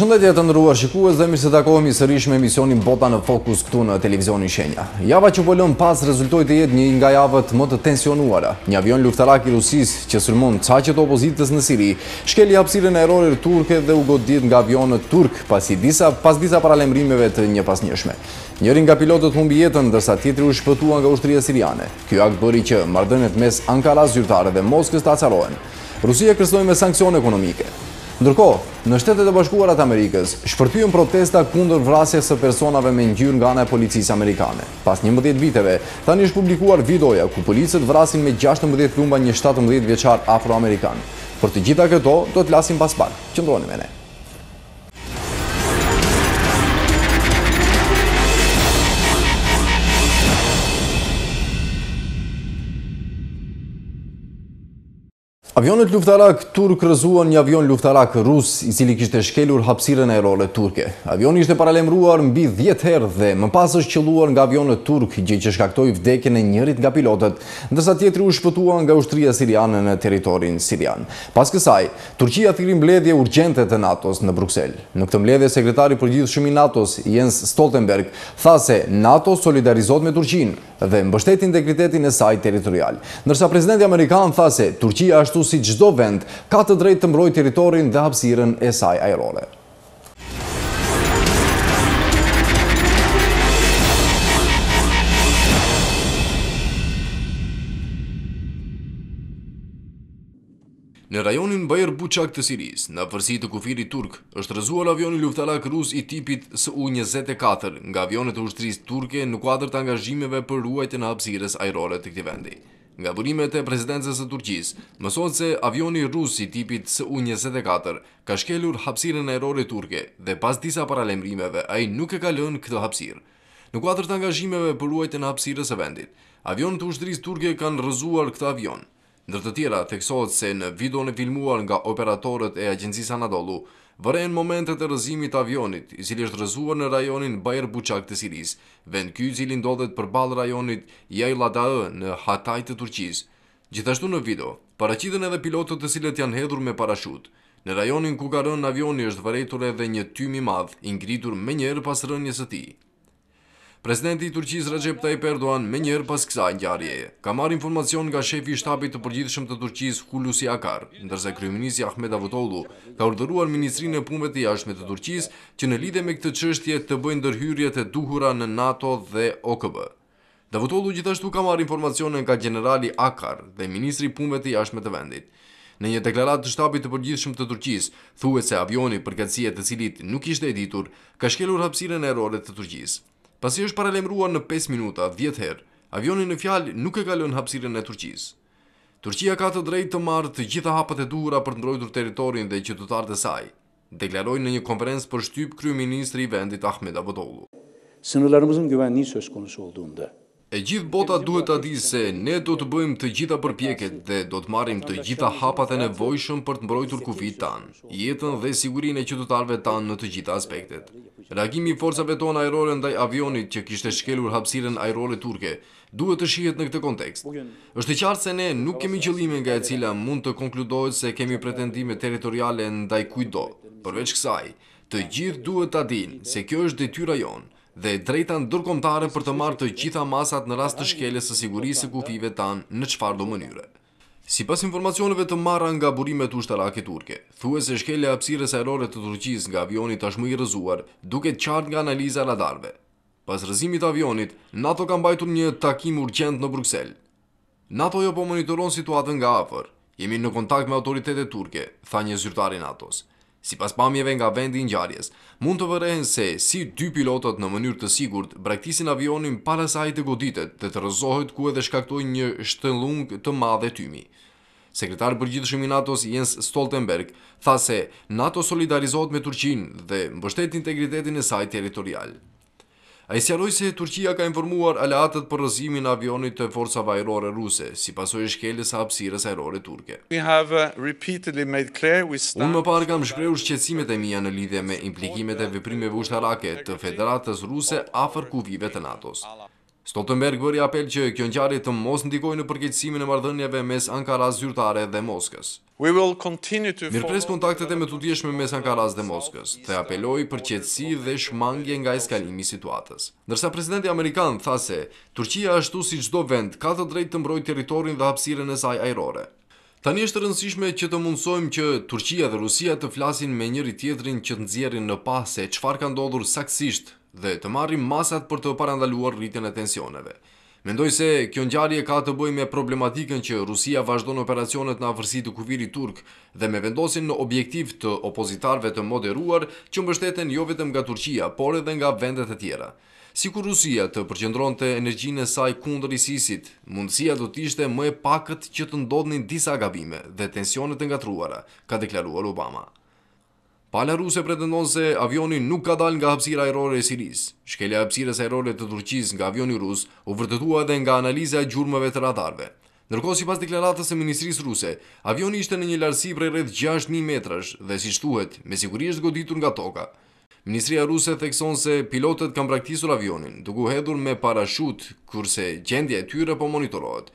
Përshëndetje të ndëruar shikues dhe mirë se takohemi sërish me emisionin Bota në Fokus këtu në televizionin Shenja. Java që polon pas rezultoj të jetë një nga javët më të tensionuara. Një avion luftarak i Rusis që sulmon caqet opozitës në Siri, shkeli hapsire në erorir turke dhe u godit nga avionët turk pas disa, pas disa paralemrimeve të një pas njëshme. Njërin nga pilotët humbi jetën, dërsa tjetëri u shpëtua nga ushtëria siriane. Ky akt bëri që mardënet mes Ankara zyrtare dhe Moskës të acarohen. Rusia kërstoj me sankcion ekonomike. Ndërko, në shtetet e bashkuarat Amerikës, shpërtyjën protesta kundër vrasje së personave me njërë nga në policisë Amerikane. Pas 11 viteve, tani është publikuar videoja ku policët vrasin me 16 lumba një 17 vjeqar afroamerikan. Për të gjitha këto, do të lasim pas pak. Qëndroni me ne. Avionet luftarak turk rëzuan një avion luftarak rus i cili kishte shkelur hapsiren e role turke. Avion ishte paralemruar mbi 10 herë dhe më pas është qëluar nga avionet turk gjë që shkaktoj vdekin e njërit nga pilotet, ndërsa tjetri u shpëtuan nga ushtria siriane në teritorin sirian. Pas kësaj, Turqia thirin bledje urgjente të nato në Bruxelles. Në këtë mbledje, sekretari për gjithë shumë i nato Jens Stoltenberg, tha se NATO solidarizot me Turqinë dhe mbështetin dekritetin e saj teritorial. Nërsa prezidenti Amerikan tha se Turqia ashtu ashtu si gjdo vend, ka të drejt të mbroj teritorin dhe hapsiren e saj aerore. Në rajonin Bajer Buçak të Siris, në fërsi të kufiri Turk, është rëzuar avioni luftarak rus i tipit SU-24 nga avionet të ushtrisë Turke në kuadrë të angazhimeve për ruajtë në hapsires aerore të këti vendi nga burimet e prezidencës të Turqis, mësot se avioni rusi tipit SU-24 ka shkelur hapsirën e erore turke dhe pas disa paralemrimeve a i nuk e kalën këtë hapsirë. Në kuatër të angazhimeve për uajtë në hapsirës e vendit, avion të ushtëris turke kanë rëzuar këtë avion. Ndër të tjera, theksot se në video në filmuar nga operatorët e agjensis Anadolu, vërejnë momentet e rëzimit avionit, i cili është rëzuar në rajonin Bajer Buçak të Siris, vend kjo i cili ndodhet për balë rajonit Jaj Ladaë në Hataj të Turqis. Gjithashtu në video, paracitën edhe pilotët të cilët janë hedhur me parashut. Në rajonin ku ka rënë avioni është vërejtur edhe një tymi madh, ingritur me njerë pas rënjës së ti. Presidenti i Turqisë Recep Tayyip Erdogan me njerë pas kësaj ngjarjeje ka marrë informacion nga shefi i shtabit të përgjithshëm të Turqisë Hulusi Akar, ndërsa kryeministri Ahmet Davutoğlu ka urdhëruar Ministrinë e Punëve të Jashtme të Turqisë që në lidhe me këtë çështje të bëjë ndërhyrjet e duhura në NATO dhe OKB. Davutoğlu gjithashtu ka marrë informacione nga generali Akar dhe ministri i të Jashtme të vendit. Në një deklaratë të shtabit të përgjithshëm të Turqisë, thuhet se avioni përgatitje të cilit nuk ishte editur, ka shkelur hapësinë e të Turqisë. Pasi është paralemruar në 5 minuta 10 herë, avioni në fjalë nuk e kalon hapsiren e Turqisë. Turqia ka të drejtë të marrë të gjitha hapat e duhura për të mbrojtur territorin dhe qytetarët e saj, deklaroi në një konferencë për shtyp kryeministri i vendit Ahmed Davutoglu. güvenliği söz konusu olduğunda E gjithë bota duhet të di se ne do të bëjmë të gjitha përpjeket dhe do të marim të gjitha hapat e nevojshëm për të mbrojtur kufit tanë, jetën dhe sigurin e qytetarve tanë në të gjitha aspektet. Reagimi forcave tonë aerore ndaj avionit që kishte shkelur hapsiren aerore turke, duhet të shihet në këtë kontekst. Êshtë të qartë se ne nuk kemi qëllime nga e cila mund të konkludojt se kemi pretendime teritoriale ndaj kujdo. Përveç kësaj, të gjithë duhet të adin se kjo është detyra jonë dhe drejta në dërkomtare për të marrë të gjitha masat në rast të shkele së sigurisë kufive tanë në qfar do mënyre. Si pas informacioneve të marra nga burimet ushtarake turke, thue se shkelle apsires aerore të Turqis nga avionit tashmë i rëzuar, duke qartë nga analiza radarve. Pas rëzimit avionit, NATO kam bajtur një takim urgent në Bruxelles. NATO jo po monitoron situatën nga afer, jemi në kontakt me autoritetet turke, tha një zyrtari NATO-së. Si pas pamjeve nga vendi njarjes, mund të vërehen se si dy pilotat në mënyrë të sigurt braktisin avionin para saj të goditet dhe të rëzohet ku edhe shkaktoj një shtëllung të madhe tymi. Sekretar përgjithshëm i NATO-s Jens Stoltenberg tha se NATO solidarizohet me Turqinë dhe mbështet integritetin e saj territorial. A i se Turqia ka informuar aleatët për rëzimin avionit të forsa vajrore ruse, si pasoj e shkeles a apsires aerore turke. Uh, Unë më parë kam shkreu shqecimet e mija në lidhe me implikimet e veprimeve ushtarake të federatës ruse afer kuvive të NATO-s. Stoltenberg vëri apel që kjo ngjarje të mos ndikojë në përkeqësimin e marrëdhënieve mes Ankaras zyrtare dhe Moskës. Mirpres kontaktet e me të tjeshme mes Ankaras dhe Moskës, dhe apeloj për qetsi dhe shmangje nga eskalimi situatës. Nërsa presidenti Amerikanë tha se, Turqia ashtu si qdo vend ka të drejt të mbroj teritorin dhe hapsire në saj aerore. Tani është rëndësishme që të mundsojmë që Turqia dhe Rusia të flasin me njëri tjetrin që të nëzjerin në pa se qfar ka ndodhur saksisht dhe të marrim masat për të parandaluar rritjen e tensioneve. Mendoj se kjo ngjarje ka të bëjë me problematikën që Rusia vazhdon operacionet në afërsi të kufirit turk dhe me vendosin në objektiv të opozitarve të moderuar që mbështeten jo vetëm nga Turqia, por edhe nga vendet e tjera. Si kur Rusia të përqendron të energjinë e saj kundër ISIS-it, mundësia do të ishte më e pakët që të ndodhin disa gabime dhe tensionet e ngatruara, ka deklaruar Obama. Pala ruse pretendon se avioni nuk ka dal nga hapsira aerore e Siris. Shkelja hapsires aerore të Turqis nga avioni rus u vërtetua edhe nga analiza e gjurmeve të radarve. Nërko si pas deklaratës e Ministris Ruse, avioni ishte në një larsi prej rreth 6.000 metrash dhe si shtuhet, me siguri është goditur nga toka. Ministria Ruse thekson se pilotet kam praktisur avionin, duku hedhur me parashut, kurse gjendje e tyre po monitorohet.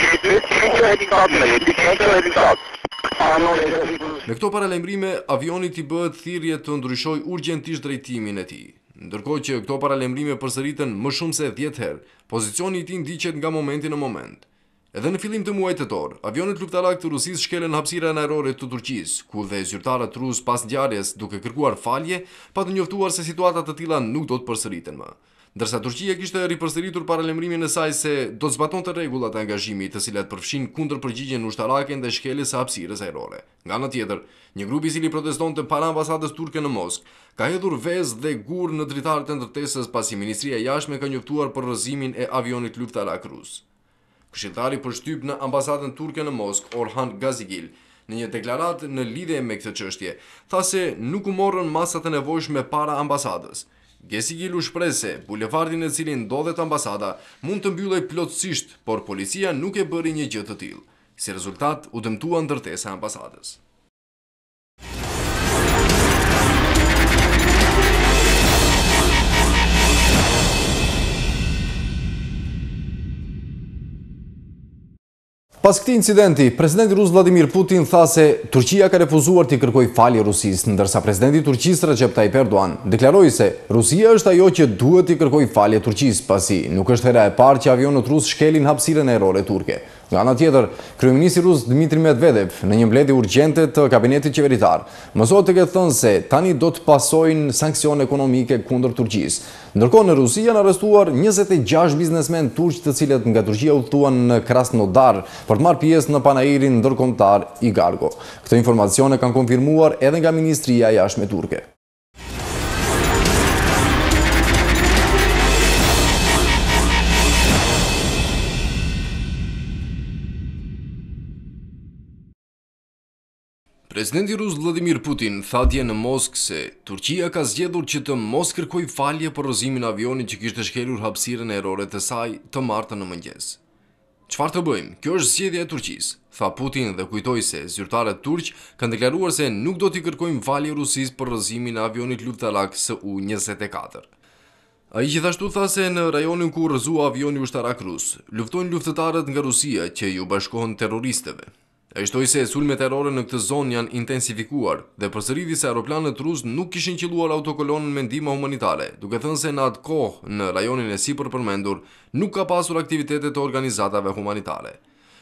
Në këto paralembrime, avionit i bëhet thirje të ndryshoj urgentisht drejtimin e ti. Ndërkoj që këto paralembrime përsëritën më shumë se 10 herë, pozicioni i ti ndiqet nga momenti në moment. Edhe në filim të muajtë të torë, avionit luftarak të Rusis shkele në hapsira në aerore të Turqis, ku dhe zyrtarët rusë pas njarjes duke kërkuar falje, pa të njoftuar se situatat të tila nuk do të përsëritën më ndërsa Turqia kishte ripërsëritur paralajmërimin e saj se do zbatonte rregullat e angazhimit, të cilat përfshin kundërpërgjigjen ushtarake ndaj shkeljes së hapësirës ajrore. Nga në tjetër, një grup i proteston protestonte para ambasadës turke në Moskë ka hedhur vezë dhe gur në dritaret e ndërtesës pasi Ministria e Jashtme ka njoftuar për rrëzimin e avionit luftarak rus. Këshilltari për shtyp në ambasadën turke në Moskë, Orhan Gazigil, në një deklaratë në lidhje me këtë çështje, tha se nuk u morën masat e nevojshme para ambasadës. Gjesi gjilu shprese, bulevardin e cilin do dhe të ambasada mund të mbyllaj plotësisht, por policia nuk e bëri një gjithë të tilë. Si rezultat, u dëmtuan dërtesa ambasadës. Pas këti incidenti, prezidenti Rus Vladimir Putin tha se Turqia ka refuzuar të kërkoj fali Rusis, ndërsa prezidenti Turqis Recep Tayyip Erdoğan deklaroj se Rusia është ajo që duhet të kërkoj fali Turqis, pasi nuk është hera e parë që avionët Rus shkelin hapsiren e erore turke. Nga ana tjetër, kryeministri rus Dmitri Medvedev në një mbledhje urgjente të kabinetit qeveritar, më sot e ka thënë se tani do të pasojnë sanksione ekonomike kundër Turqisë. Ndërkohë në Rusi janë arrestuar 26 biznesmen turq të cilët nga Turqia udhtuan në Krasnodar për të marrë pjesë në panairin ndërkombëtar i Gargo. Këtë informacion e kanë konfirmuar edhe nga ministria e jashtme turke. Presidenti Rus Vladimir Putin tha dje në Moskë se Turqia ka zgjedhur që të mos kërkojë falje për rëzimin e avionit që kishte shkelur hapësirën e erore të saj të martën në mëngjes. Çfarë të bëjmë? Kjo është zgjedhja e Turqisë, tha Putin dhe kujtoi se zyrtarët turq kanë deklaruar se nuk do të kërkojnë falje Rusisë për rëzimin e avionit luftarak SU-24. Ai gjithashtu tha se në rajonin ku rrëzua avioni ushtarak rus, luftojnë luftëtarët nga Rusia që ju bashkohen terroristëve. E shtoj se e sul në këtë zonë janë intensifikuar dhe përsëridi se aeroplanet rusë nuk kishin qiluar autokolonën me ndima humanitare, duke thënë se në atë kohë në rajonin e si për përmendur nuk ka pasur aktivitetet të organizatave humanitare.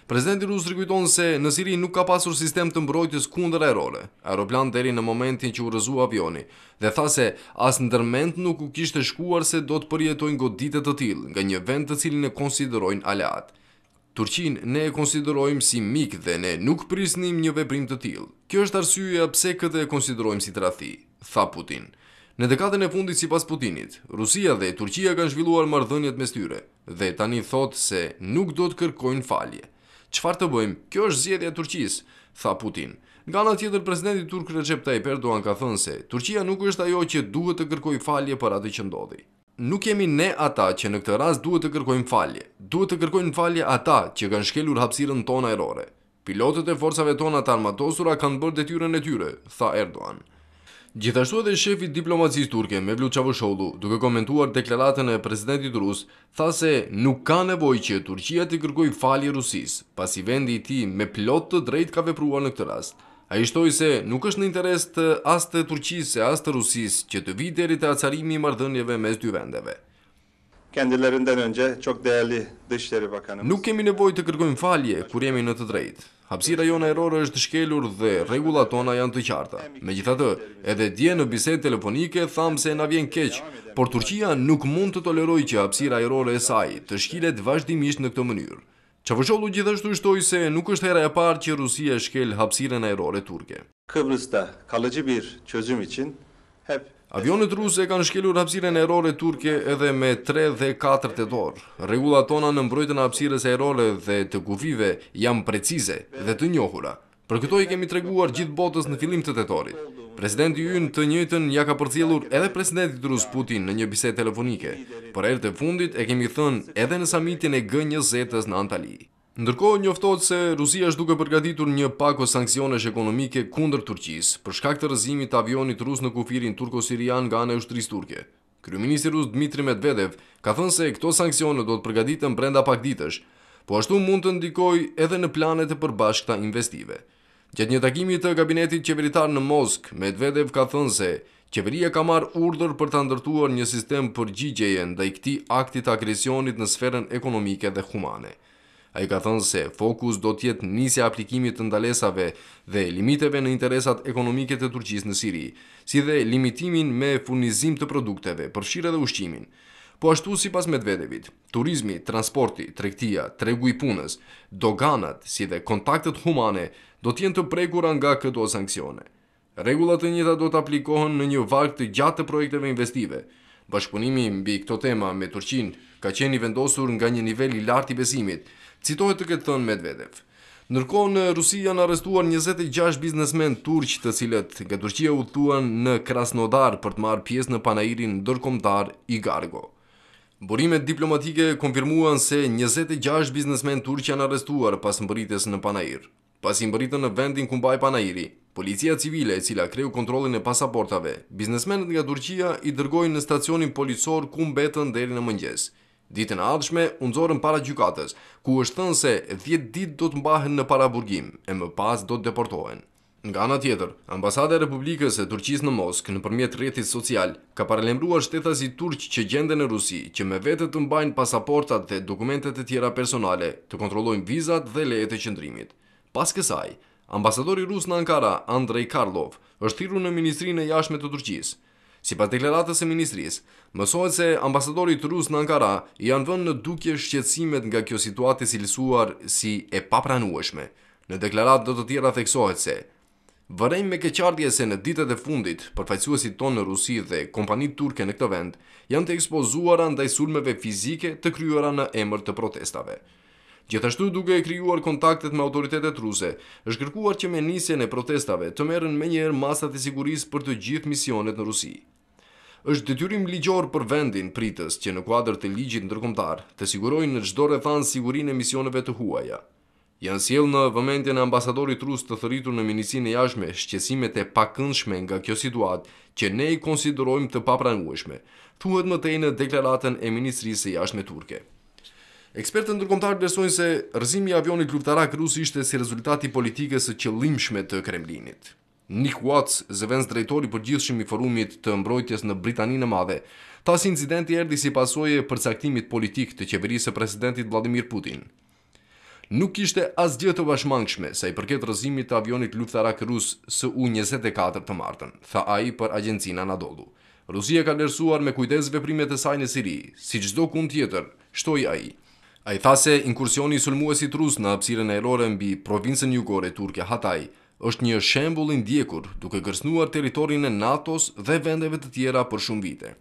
Prezidenti rusë rikujton se në Siri nuk ka pasur sistem të mbrojtës kundër aerore, aeroplan deri në momentin që u rëzu avioni, dhe tha se asë në dërment nuk u kishtë shkuar se do të përjetojnë goditet të tilë nga një vend të cilin e konsiderojnë aleatë. Turqin ne e konsiderojmë si mik dhe ne nuk prisnim një veprim të til. Kjo është arsyeja pse këtë e konsiderojmë si trathi, tha Putin. Në dekadën e fundit si pas Putinit, Rusia dhe Turqia kanë zhvilluar mardhënjet me styre dhe tani thot se nuk do të kërkojnë falje. Qfar të bëjmë, kjo është zjedhja Turqis, tha Putin. Nga në tjetër, prezidenti Turk Recep Tayyip Erdogan ka thënë se Turqia nuk është ajo që duhet të kërkoj falje për atë që ndodhi nuk jemi ne ata që në këtë rast duhet të kërkojmë falje. Duhet të kërkojmë falje ata që kanë shkelur hapësirën tonë ajrore. Pilotët e forcave tona të armatosura kanë bërë detyrën e tyre, tha Erdogan. Gjithashtu edhe shefi diplomacisë turke Mevlut vlu duke komentuar deklaratën e prezidentit rusë, tha se nuk ka nevoj që Turqia të kërkoj falje rusis, pas i vendi i ti me plot të drejt ka vepruar në këtë rast. A i shtoj se nuk është në interes të as të Turqis e as të Rusis që të vijë deri të acarimi i mardhënjeve mes dy vendeve. önce çok değerli Dışişleri Nuk kemi nevojë të kërkojmë falje kur jemi në të drejtë. Hapësira jona erore është të shkelur dhe rregullat tona janë të qarta. Megjithatë, edhe dje në bisedë telefonike tham se na vjen keq, por Turqia nuk mund të tolerojë që hapsira erore e saj të shkilet vazhdimisht në këtë mënyrë. Çavuzhollu gjithashtu shtoj se nuk është hera e parë që Rusia shkel hapësirën ajrore turke. Kıbrıs'ta kalıcı bir çözüm için hep Avionet ruse kanë shkelur hapësirën ajrore turke edhe me 3 dhe 4 të dor. Rregullat tona në mbrojtjen hapsires hapësirës ajrore dhe të kufive janë precize dhe të njohura. Për këto i kemi treguar gjithë botës në fillim të tetorit. Presidenti Yun të njëjtën ja ka përcjellur edhe presidentit rus Putin në një bisedë telefonike. Për erë të fundit e kemi thënë edhe në samitin e g 20 në Antali. Ndërkohë njoftohet se Rusia është duke përgatitur një pakë sanksionesh ekonomike kundër Turqisë për shkak të rrëzimit të avionit rus në kufirin turko-sirian nga ana e ushtrisë turke. Kryeministri rus Dmitri Medvedev ka thënë se këto sanksione do të përgatiten brenda pak ditësh, po ashtu mund të ndikojë edhe në planet e përbashkëta investive. Gjëtë një takimi të kabinetit qeveritar në Mosk, Medvedev ka thënë se qeveria ka marë urdër për të ndërtuar një sistem përgjigjeje nda i këti aktit agresionit në sferën ekonomike dhe humane. A i ka thënë se fokus do tjetë njësja aplikimit të ndalesave dhe limiteve në interesat ekonomike të Turqis në Siri, si dhe limitimin me furnizim të produkteve, përshire dhe ushqimin. Po ashtu si pas Medvedevit, turizmi, transporti, trektia, tregu i punës, doganat, si dhe kontaktet humane, do të jenë të prekura nga këto sanksione. Rregullat e njëta do të aplikohen në një valë të gjatë të projekteve investive. Bashkëpunimi mbi këto tema me Turqinë ka qenë vendosur nga një nivel i lartë i besimit, citohet të këtë thënë Medvedev. Ndërkohë në Rusi janë arrestuar 26 biznesmen turq, të cilët nga Turqia u thuan në Krasnodar për të marrë pjesë në panairin ndërkombëtar i Gargo. Burimet diplomatike konfirmuan se 26 biznesmen turq janë arrestuar pas mbërritjes në Panair. Pas i në vendin kumbaj Panairi, policia civile e cila kreju kontrolin e pasaportave, biznesmenet nga Turqia i dërgojnë në stacionin policor mbetën deri në mëngjes. Ditën ardhshme, unëzorën para gjukatës, ku është thënë se 10 dit do të mbahen në para burgim, e më pas do të deportohen. Nga nga tjetër, ambasade e Republikës e Turqis në Mosk në përmjet rretit social ka paralemrua shtetas i Turq që gjende në Rusi që me vetët të mbajnë pasaportat dhe dokumentet e tjera personale të kontrollojnë vizat dhe lejet e qëndrimit. Pas kësaj, ambasadori rus në Ankara, Andrej Karlov, është tiru në Ministrinë e Jashme të Turqisë. Si pas deklaratës e Ministrisë, mësohet se ambasadorit rus në Ankara janë vënë në duke shqetsimet nga kjo situatë si lësuar si e papranueshme. Në deklaratë do të tjera theksohet se, Vërrej me keqardje se në ditët e fundit, përfajcuesit tonë në Rusi dhe kompanit turke në këtë vend, janë të ekspozuara ndaj sulmeve fizike të kryuara në emër të protestave. Gjithashtu duke e krijuar kontaktet me autoritetet ruse, është kërkuar që me nisjen e protestave të me menjëherë masat e sigurisë për të gjithë misionet në Rusi. Është detyrim ligjor për vendin pritës që në kuadër të ligjit ndërkombëtar të sigurojnë në çdo rrethan sigurinë e misioneve të huaja. Janë sjell në vëmendje në ambasadorit rus të thëritur në Ministrinë e Jashtme shqetësimet e pakëndshme nga kjo situat që ne i konsiderojmë të papranueshme, thuhet më tej në deklaratën e Ministrisë së Jashtme turke. Ekspertët ndërkombëtarë besojnë se rrëzimi i avionit luftarak rus ishte si rezultati i politikës së qëllimshme të Kremlinit. Nick Watts, zëvendës drejtori i përgjithshëm i Forumit të Mbrojtjes në Britaninë e Madhe, tha se incidenti erdhi si pasojë e përcaktimit politik të qeverisë së presidentit Vladimir Putin. Nuk kishte asgjë të bashmangshme sa i përket rrëzimit të avionit luftarak rus SU-24 të martën, tha ai për agjencinë Anadolu. Rusia ka lërsuar me kujdes veprimet e saj në Siri, si çdo kund tjetër, shtoi ai. A i tha se inkursioni sulmuesit rus në apsiren e aerore mbi provinsën jugore Turke Hataj është një shembul indjekur duke gërsnuar teritorin e NATO-s dhe vendeve të tjera për shumë vite.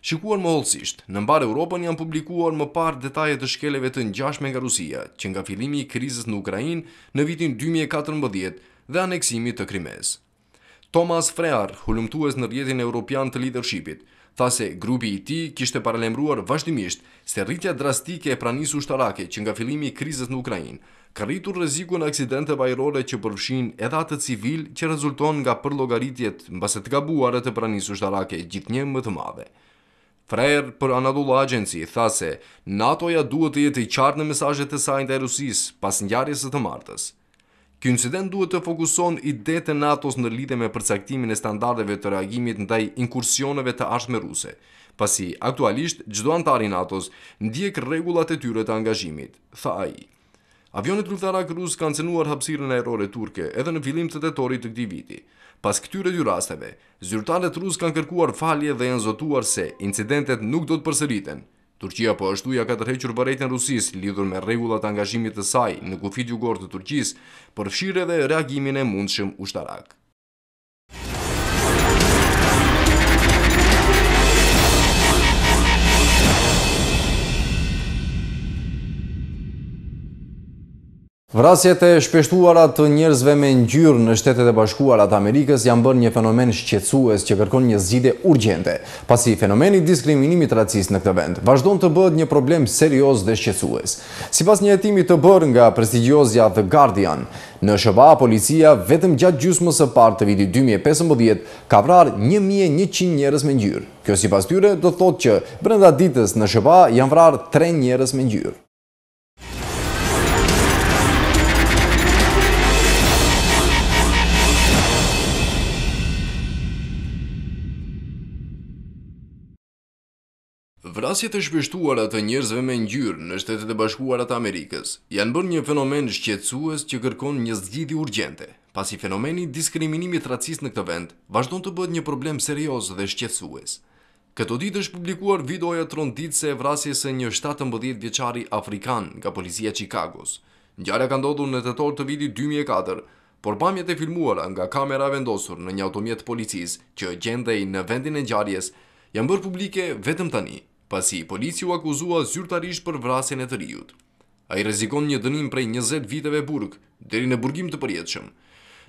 Shikuar më holësisht, në mbar Europën janë publikuar më par detajet të shkeleve të njashme nga Rusia, që nga filimi i krizës në Ukrajin në vitin 2014 dhe aneksimit të krimes. Thomas Frear, hullumtues në rjetin e Europian të leadershipit, tha se grupi i ti kishte paralemruar vazhdimisht se rritja drastike e pranisë ushtarake që nga filimi krizës në Ukrajinë, ka rritur reziku në aksidente bajrore që përfshin edhe atë civil që rezulton nga përlogaritjet në baset ka buare të pranisë ushtarake gjithë një më të madhe. Frejer për Anadolu Agency tha se NATO-ja duhet të jetë i qartë në mesajet e sajnë të rusisë pas njarjes e të martës. Kjo incident duhet të fokuson idetë të nato në lidhje me përcaktimin e standardeve të reagimit ndaj inkursioneve të me ruse, pasi aktualisht çdo antar i nato ndjek rregullat e tyre të angazhimit, tha ai. Avionet luftarak rus kanë cenuar hapësirën aerore turke edhe në fillim të tetorit të këtij viti. Pas këtyre dy rasteve, zyrtarët rusë kanë kërkuar falje dhe janë zotuar se incidentet nuk do të përsëriten. Turqia po ashtu ja ka tërhequr vërejtën Rusis lidhur me regullat angazhimit të saj në kufit jugor të Turqis, përfshire dhe reagimin e mundshëm ushtarak. Vrasjet e shpeshtuara të njerëzve me ngjyrë në Shtetet e Bashkuara të Amerikës janë bërë një fenomen shqetësues që kërkon një zgjidhje urgjente, pasi fenomeni i diskriminimit racist në këtë vend vazhdon të bëhet një problem serioz dhe shqetësues. Sipas një hetimi të bërë nga prestigjioza The Guardian, në SHBA policia vetëm gjatë gjysmës së parë të vitit 2015 ka vrarë 1100 njerëz me ngjyrë. Kjo sipas tyre do thotë që brenda ditës në SHBA janë vrarë 3 njerëz me ngjyrë. vrasjet e shpeshtuara të njerëzve me ngjyrë në Shtetet e Bashkuara të Amerikës janë bërë një fenomen shqetësues që kërkon një zgjidhje urgjente, pasi fenomeni i diskriminimit racist në këtë vend vazhdon të bëhet një problem serioz dhe shqetësues. Këtë ditë është publikuar videoja tronditëse e vrasjes së një 17 vjeçari afrikan nga policia e Chicagos. Ngjarja ka ndodhur në tetor të vitit 2004. Por pamjet e filmuara nga kamera vendosur në një automjet policisë që gjendej në vendin e ngjarjes janë bërë publike vetëm tani, pasi polici u akuzua zyrtarish për vrasjen e të rijut. A i rezikon një dënim prej 20 viteve burg, deri në burgim të përjetëshëm.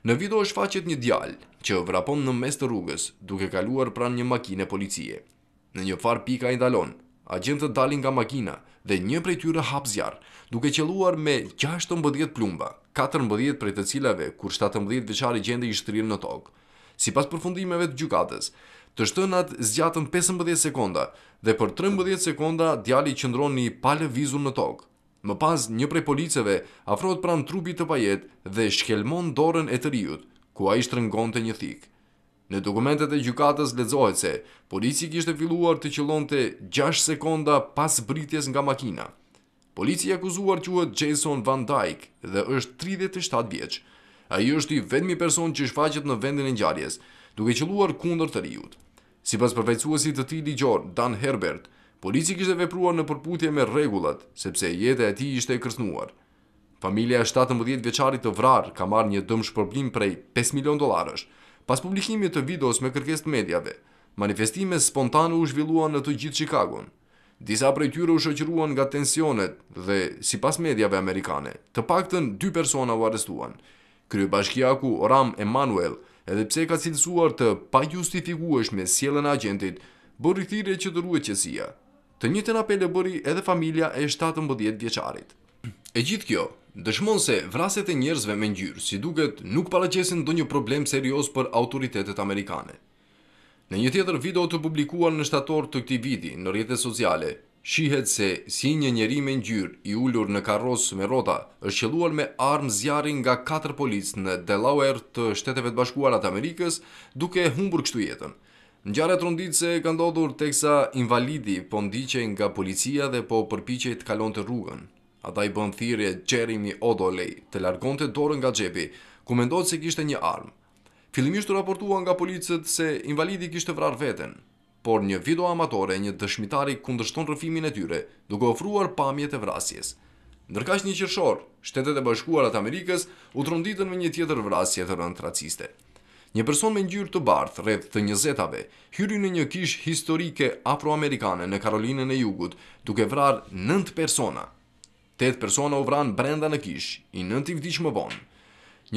Në video është facet një djal, që vrapon në mes të rrugës, duke kaluar pran një makine policie. Në një far pika i dalon, agentët dalin nga makina dhe një prej tyre hap zjarë, duke qeluar me 16 plumba, 14 prej të cilave, kur 17 veçari gjende i shtrirë në tokë. Si pas përfundimeve të gjukatës, Të shtënat zgjatën 15 sekonda dhe për 13 sekonda djali qëndron një pale vizur në tokë. Më pas një prej policeve afrot pran trupit të pajet dhe shkelmon dorën e të rijut, ku a ishtë rëngon të një thikë. Në dokumentet e gjukatës ledzohet se, polici kishtë filluar të qëllon të 6 sekonda pas britjes nga makina. Polici akuzuar quët Jason Van Dyke dhe është 37 vjeqë. A i është i vetëmi person që shfaqet në vendin e njarjes, duke qëluar kundër të rijut. Si pas përfajcuasi të ti ligjor, Dan Herbert, polici kishtë vepruar në përputje me regullat, sepse jetë e ti ishte e kërsnuar. Familia 17 veçarit të vrarë ka marrë një dëmë shpërblim prej 5 milion dolarësh, pas publikimit të videos me kërkes të medjave, manifestime spontanu u zhvilluan në të gjithë Chicagon. Disa prej tyre u shëqruan nga tensionet dhe, si pas medjave amerikane, të në dy persona u arestuan. Krye bashkjaku Ram Emanuel, edhe pse ka cilësuar të pa justifikuesh me sielën agentit, bëri thire që të ruet qësia. Të një të napele bëri edhe familia e 17 vjeqarit. E gjithë kjo, dëshmon se vraset e njerëzve me njërë, si duket, nuk paraqesin do një problem serios për autoritetet amerikane. Në një tjetër video të publikuar në shtator të këti vidi në rjetët sociale, Shihet se si një njeri me njyr i ullur në karros me rota, është qëlluar me armë zjarin nga 4 policë në Delaware të shteteve të bashkuarat Amerikës, duke humbur kështu jetën. Në gjare të rëndit se ka ndodhur teksa invalidi po ndiqe nga policia dhe po përpiqe të kalon të rrugën. Ata i bënd thirje Gjerimi Odolej të largon të dorën nga gjepi, ku mendojt se kishte një armë. Filimisht të nga policët se invalidi kishte vrar vetën, por një video amatore një dëshmitari kundështon rëfimin e tyre, duke ofruar pamjet e vrasjes. Ndërkash një qërshor, shtetet e bashkuarat Amerikës u tronditën me një tjetër vrasje të rëndë traciste. Një person me njërë të bardhë, redhë të njëzetave, hyri në një kish historike afroamerikane në Karolinën e Jugut, duke vrar nënt persona. Tetë persona u vran brenda në kish, i nënt i vdish më vonë.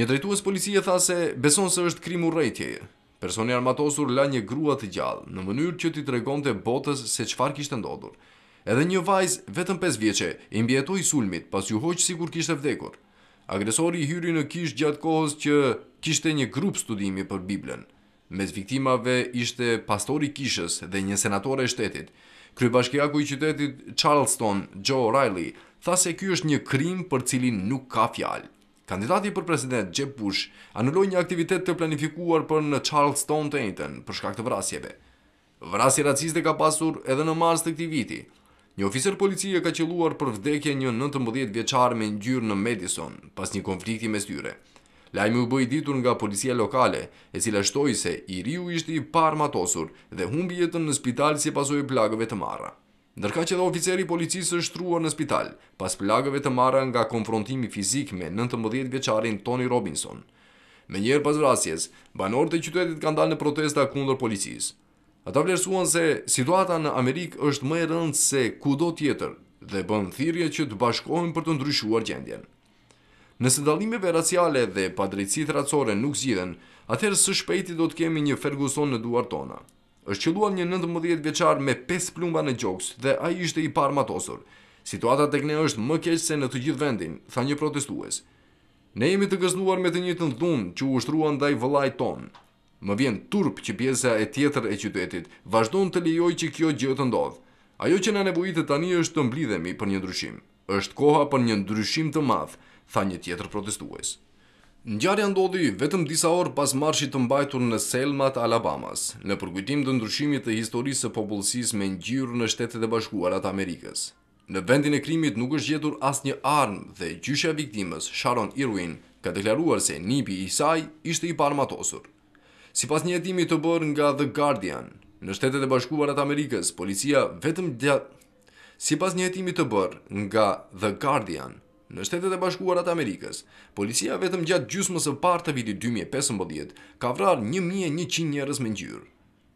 Një drejtues policie tha se beson se është krim u rejtjeje, Personi armatosur la një grua të gjallë, në mënyrë që t'i regon të botës se qfar kishtë ndodur. Edhe një vajzë, vetëm 5 vjeqe, i mbjetoj sulmit, pas ju hoqë si kur kishtë vdekur. Agresori i hyri në kishë gjatë kohës që kishte një grup studimi për Biblen. Mes viktimave ishte pastori kishës dhe një senator e shtetit. Krybashkiaku i qytetit Charleston, Joe Riley, tha se kjo është një krim për cilin nuk ka fjalë. Kandidati për president Jeb Bush anuloi një aktivitet të planifikuar për në Charleston të njëjtën për shkak të vrasjeve. Vrasje raciste ka pasur edhe në mars të këtij viti. Një oficer policie ka qelluar për vdekje një 19 vjeçar me ngjyrë në Madison pas një konflikti mes dyre. Lajmi u bë i ditur nga policia lokale, e cila shtoi se i riu ishte i parmatosur dhe humbi jetën në spital si pasojë plagëve të marra. Ndërka që dhe oficeri policisë është truar në spital, pas plagëve të marra nga konfrontimi fizik me 19 veqarin Tony Robinson. Me njerë pas vrasjes, banor të qytetit kanë dalë në protesta kundër policisë. Ata vlerësuan se situata në Amerikë është më e rëndë se ku do tjetër dhe bënë thirje që të bashkohen për të ndryshuar gjendjen. Nëse dalimeve raciale dhe padrejtësit racore nuk zhjithen, atëherë së shpejti do të kemi një Ferguson në duartona është qëlluar një 19 veçar me 5 plumba në gjoks dhe a i shte i par matosur. Situata të këne është më keqë se në të gjithë vendin, tha një protestues. Ne jemi të gëznuar me të një të që u ështruan dhe i vëlaj ton. Më vjen turp që pjesëa e tjetër e qytetit, vazhdojnë të lijoj që kjo gjithë të ndodhë. Ajo që në nevojit tani është të mblidhemi për një ndryshim. është koha për një ndryshim të madhë, tha një tjetër protestues. Njarja ndodhi vetëm disa orë pas marshit të mbajtur në Selmat, Alabamas, në përkujtim të ndryshimit të historisë të popullësis me njërë në shtetet e bashkuarat Amerikës. Në vendin e krimit nuk është gjetur as një armë dhe gjyshja viktimës Sharon Irwin ka deklaruar se njipi i saj ishte i parmatosur. Si pas një jetimi të bërë nga The Guardian, në shtetet e bashkuarat Amerikës, policia vetëm dja... Si pas një jetimi të bërë nga The Guardian, Në shtetet e bashkuarat Amerikës, policia vetëm gjatë gjusmës e partë të vitit 2015 ka vrar 1.100 njërës me njërë.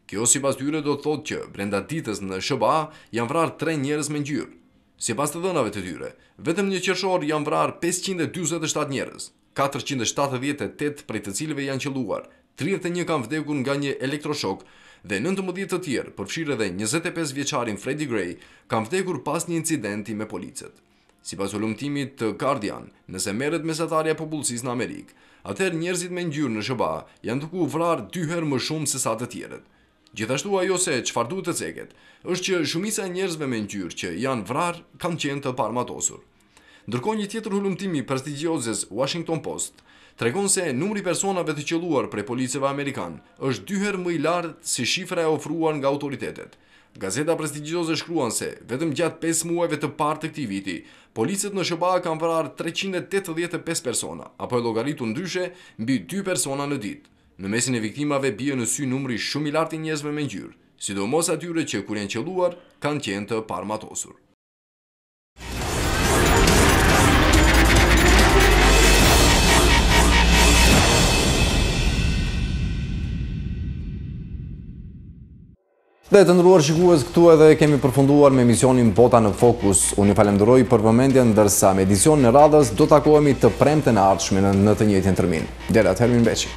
Kjo si pas tyre do të thotë që brenda ditës në Shëba janë vrar 3 njërës me njërë. Si pas të dënave të tyre, vetëm një qërshor janë vrar 527 njërës, 478 prej të cilive janë qëluar, 31 kanë vdekur nga një elektroshok dhe 19 të tjerë, përfshirë edhe 25 vjeqarin Freddy Gray, kanë vdekur pas një incidenti me policet. Si pas olumtimit të Guardian, nëse meret mesatarja popullësis në Amerikë, atër njerëzit me njërë në shëba janë të ku vrarë dyher më shumë se sa të tjeret. Gjithashtu ajo se qëfar duhet të ceket, është që shumisa njerëzve me njërë që janë vrarë kanë qenë të parmatosur. Ndërko një tjetër hullumtimi prestigjozës Washington Post, tregon se numri personave të qëluar prej policeve Amerikan është dyher më i lartë si shifra e ofruan nga autoritetet. Gazeta prestigjozë shkruan se, vetëm gjatë 5 muajve të partë të këti viti, policet në Shqipëri kanë vrarë 385 persona, apo e llogaritu ndryshe mbi 2 persona në ditë. Në mesin e viktimave bie në sy numri shumë i lartë i njerëzve me njërë, sidomos atyre që kur janë qelluar kanë qenë të parmatosur. Dhe të ndruar shikues këtu edhe kemi përfunduar me emisionin Bota në Fokus. Unë i falemdëroj për vëmendjen dërsa me edicion në radhës do takohemi të premte në ardhshme në të njëtjen tërmin. Dere atë Hermin Beqi.